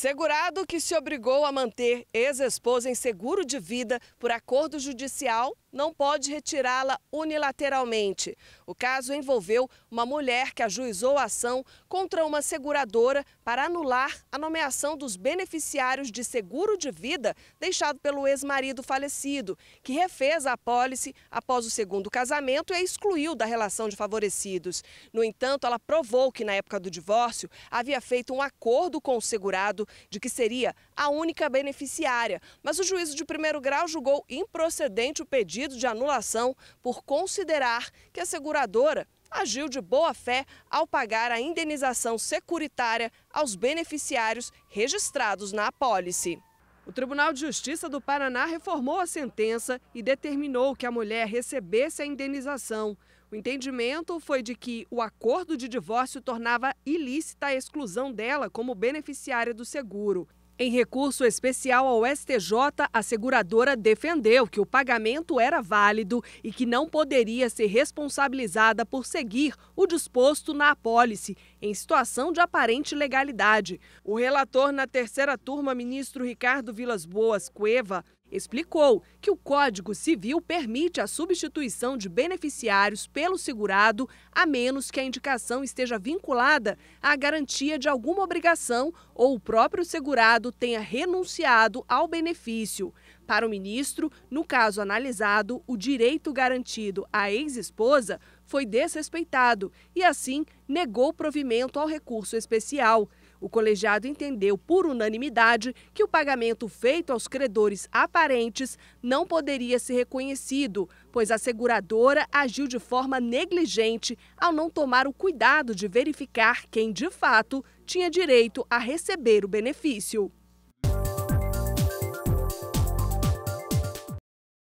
Segurado que se obrigou a manter ex-esposa em seguro de vida por acordo judicial não pode retirá-la unilateralmente. O caso envolveu uma mulher que ajuizou a ação contra uma seguradora para anular a nomeação dos beneficiários de seguro de vida deixado pelo ex-marido falecido, que refez a apólice após o segundo casamento e a excluiu da relação de favorecidos. No entanto, ela provou que na época do divórcio havia feito um acordo com o segurado de que seria a única beneficiária, mas o juízo de primeiro grau julgou improcedente o pedido pedido de anulação por considerar que a seguradora agiu de boa fé ao pagar a indenização securitária aos beneficiários registrados na apólice. O Tribunal de Justiça do Paraná reformou a sentença e determinou que a mulher recebesse a indenização. O entendimento foi de que o acordo de divórcio tornava ilícita a exclusão dela como beneficiária do seguro. Em recurso especial ao STJ, a seguradora defendeu que o pagamento era válido e que não poderia ser responsabilizada por seguir o disposto na apólice, em situação de aparente legalidade. O relator na terceira turma, ministro Ricardo Vilas Boas Cueva, Explicou que o Código Civil permite a substituição de beneficiários pelo segurado, a menos que a indicação esteja vinculada à garantia de alguma obrigação ou o próprio segurado tenha renunciado ao benefício. Para o ministro, no caso analisado, o direito garantido à ex-esposa foi desrespeitado e, assim, negou provimento ao recurso especial. O colegiado entendeu por unanimidade que o pagamento feito aos credores aparentes não poderia ser reconhecido, pois a seguradora agiu de forma negligente ao não tomar o cuidado de verificar quem de fato tinha direito a receber o benefício.